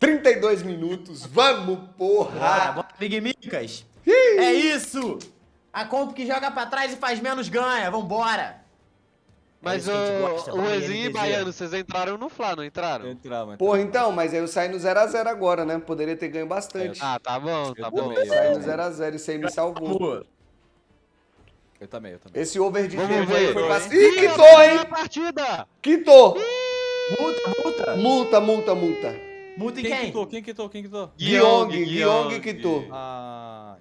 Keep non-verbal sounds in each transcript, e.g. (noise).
32 minutos, vamos, porra! Bora, Big Micas! É isso! A compra que joga pra trás e faz menos ganha, vambora! Mas é o, o tá? Ezinho e Baiano, vocês entraram no Fla, não entraram? Entramos. Porra, então, mas aí eu saí no 0x0 agora, né? Poderia ter ganho bastante. Ah, tá bom, tá eu bom. Eu saí no 0x0, isso aí me salvou. Eu também, eu também. Esse over de tempo aí foi pass... Ih, quitou, hein? Quitou! Multa, multa! Multa, multa, multa. Muta em quem? Quem quitou? Quem quitou? Quem quitou? Gyong, Gyeong, quitou. Ah.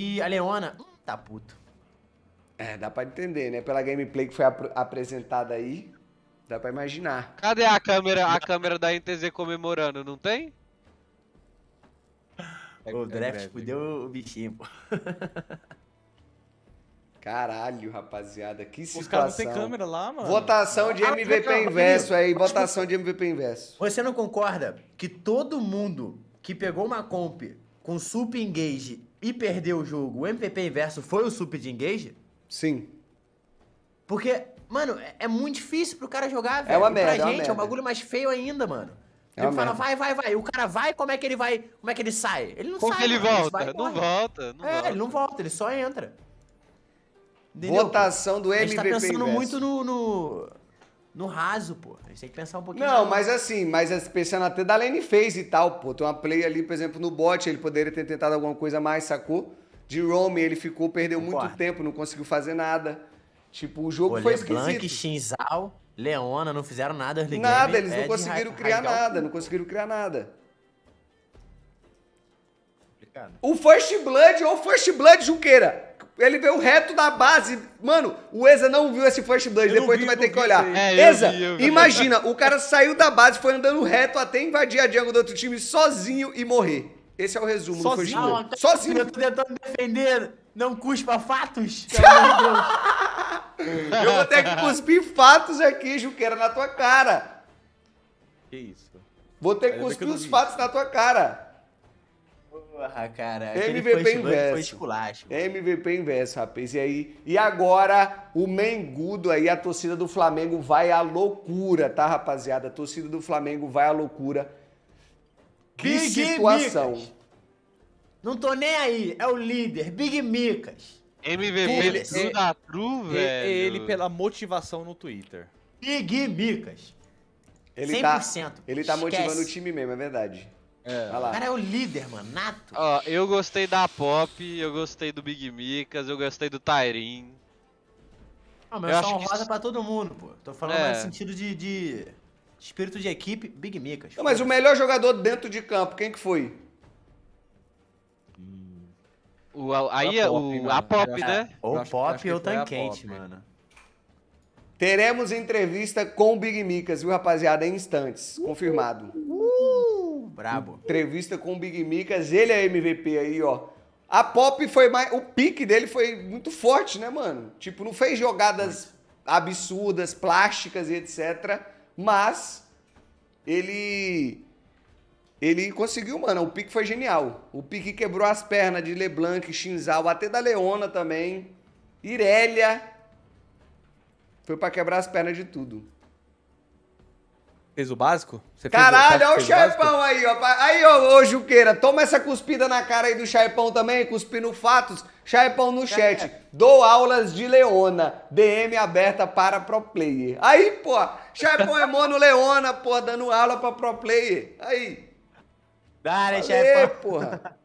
e a Leona. tá puto. É, dá pra entender, né? Pela gameplay que foi ap apresentada aí, dá pra imaginar. Cadê a câmera, a câmera da NTZ comemorando, não tem? O draft fudeu o bichinho, pô. (laughs) Caralho, rapaziada, que situação. Os caras não tem câmera lá, mano. Votação de MVP ah, Inverso aí, votação de MVP Inverso. Você não concorda que todo mundo que pegou uma comp com sup engage e perdeu o jogo, o MVP Inverso foi o sup de engage? Sim. Porque, mano, é, é muito difícil pro cara jogar, é velho. É uma merda, e pra é gente merda. é um bagulho mais feio ainda, mano. É ele fala, vai, vai, vai. O cara vai, como é que ele vai? Como é que ele sai? Ele não Como sai. Como que ele mano. volta? Ele não volta, não é, volta. ele não volta, ele só entra. Entendeu, Votação pô? do MVP. A gente tá pensando Invest. muito no, no, no, raso, pô. A gente tem que pensar um pouquinho. Não, mas assim, mas assim, pensando até da lane fez e tal, pô. Tem uma play ali, por exemplo, no bot, ele poderia ter tentado alguma coisa mais, sacou? De Rome ele ficou, perdeu Concordo. muito tempo, não conseguiu fazer nada. Tipo, o jogo pô, foi Leblanc, esquisito. Shinzal, Leona, não fizeram nada. Early nada, game, eles não é conseguiram criar nada, não conseguiram criar nada. O First Blood ou First Blood Junqueira. Ele veio reto da base. Mano, o Eza não viu esse first blood. Eu Depois vi, tu vai ter que olhar. É, Eza, vi, vi. imagina, o cara saiu da base, foi andando reto até invadir a jungle do outro time sozinho e morrer. Esse é o resumo sozinho. do first blood. Não, sozinho. Eu tô tentando defender. Não cuspa fatos. (laughs) eu vou ter que cuspir fatos aqui, Juqueira, na tua cara. Que isso. Vou ter que cuspir os fatos na tua cara. Porra, cara. MVP inverso. MVP inverso, rapaz. E aí, e agora o Mengudo aí, a torcida do Flamengo vai à loucura, tá, rapaziada? A torcida do Flamengo vai à loucura. Que Big situação. Micas. Não tô nem aí, é o líder, Big Micas. MVP ele, da Tru, velho. Ele pela motivação no Twitter. Big Micas. Ele 100%. Tá, ele tá, tá motivando o time mesmo, é verdade. É. O cara é o líder, mano, nato. Ó, eu gostei da Pop, eu gostei do Big Micas, eu gostei do Tyrin. Ah, mas eu só honrosa isso... pra todo mundo, pô. Tô falando é. no sentido de, de espírito de equipe, Big Micas. Não, mas o melhor jogador dentro de campo, quem que foi? O, a, aí é a Pop, né? o, a pop né? Ou Pop ou Tanquente, mano. Teremos entrevista com o Big Micas, viu, rapaziada? Em instantes, confirmado. Brabo. Entrevista com o Big Micas, ele é MVP aí, ó. A Pop foi mais. O pique dele foi muito forte, né, mano? Tipo, não fez jogadas absurdas, plásticas e etc. Mas ele. Ele conseguiu, mano. O pique foi genial. O pique quebrou as pernas de Leblanc, Shinzal, até da Leona também. Irélia. Foi para quebrar as pernas de tudo. Fez o básico? Você Caralho, olha o, o Chaipão aí, ó. Aí, ó, ô Juqueira, toma essa cuspida na cara aí do Chaipão também, cuspindo fatos. Chaipão no chat. É. Dou aulas de Leona. DM aberta para pro player. Aí, pô, Chaipão é mono Leona, pô, dando aula para pro player. Aí. Dá, né, Chaipão? porra.